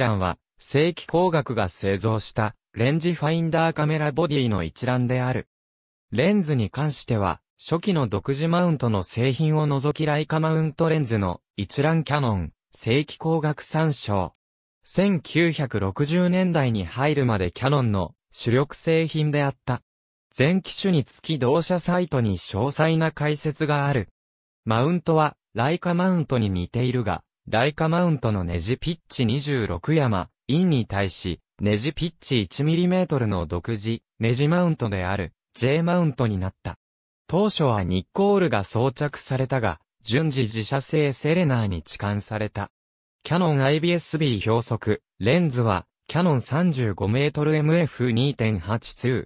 覧は、正規工学が製造したレンジファインダーカメラボディの一覧である。レンズに関しては、初期の独自マウントの製品を除きライカマウントレンズの一覧キャノン、正規工学参照。1960年代に入るまでキャノンの主力製品であった。全機種につき同社サイトに詳細な解説がある。マウントは、ライカマウントに似ているが、ライカマウントのネジピッチ26山、インに対し、ネジピッチ 1mm の独自、ネジマウントである、J マウントになった。当初はニッコールが装着されたが、順次自社製セレナーに置換された。キャノン IBSB 標速、レンズは、キャノン 35mmF2.82。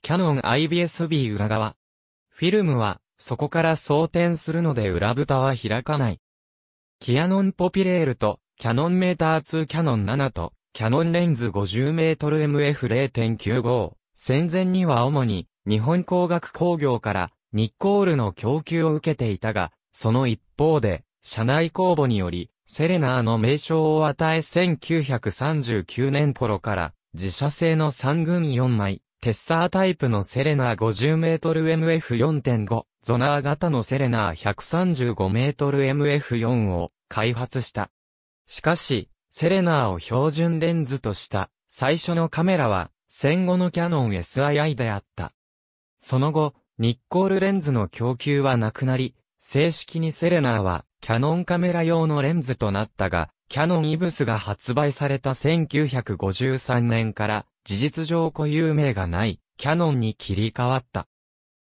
キャノン IBSB 裏側。フィルムは、そこから装填するので裏蓋は開かない。キヤノンポピレールと、キャノンメーター2キャノン7と、キャノンレンズ 50mmMF0.95。戦前には主に、日本工学工業からニッコールの供給を受けていたが、その一方で、社内公募により、セレナーの名称を与え1939年頃から、自社製の3軍4枚、テッサータイプのセレナー 50m MF4.5、ゾナー型のセレナー 135m MF4 を、開発した。しかし、セレナーを標準レンズとした最初のカメラは戦後のキャノン SII であった。その後、ニッコールレンズの供給はなくなり、正式にセレナーはキャノンカメラ用のレンズとなったが、キャノンイブスが発売された1953年から事実上固有名がないキャノンに切り替わった。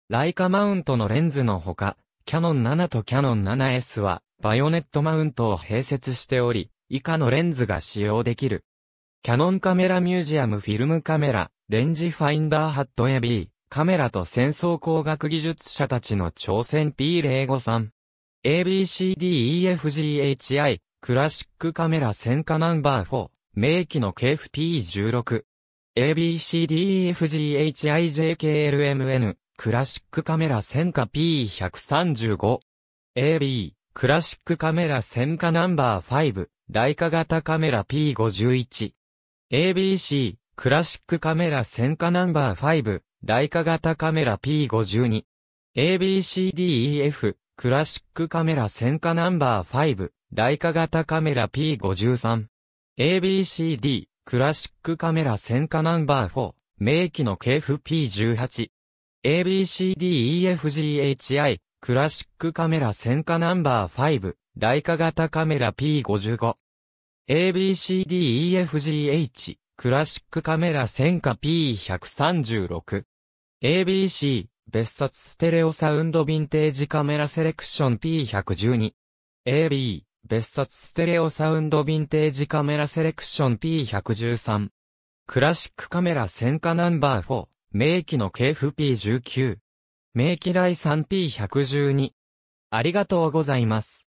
ライカマウントのレンズのほか、キャノン7とキャノン 7S はバヨネットマウントを併設しており、以下のレンズが使用できる。キャノンカメラミュージアムフィルムカメラ、レンジファインダーハット AB、カメラと戦争工学技術者たちの挑戦 P053。ABCDEFGHI、クラシックカメラ戦火ナンバー4、名機の KFP16。ABCDEFGHIJKLMN、クラシックカメラ戦火 P135。AB、クラシックカメラ戦火ナンバー5、ライカ型カメラ P51。ABC、クラシックカメラ戦火ナンバー5、ライカ型カメラ P52。ABCDEF、クラシックカメラ戦火ナンバー5、ライカ型カメラ P53。ABCD、クラシックカメラ戦火ナンバー4、名機の KFP18。ABCDEFGHI、クラシックカメラ戦火ナンバー5、l e i 型カメラ P55。ABCDEFGH、クラシックカメラ戦火 P136。ABC、別冊ステレオサウンドヴィンテージカメラセレクション P112。AB、別冊ステレオサウンドヴィンテージカメラセレクション P113。クラシックカメラ戦火ナンバー4、名機の KFP19。名機来 3P112。ありがとうございます。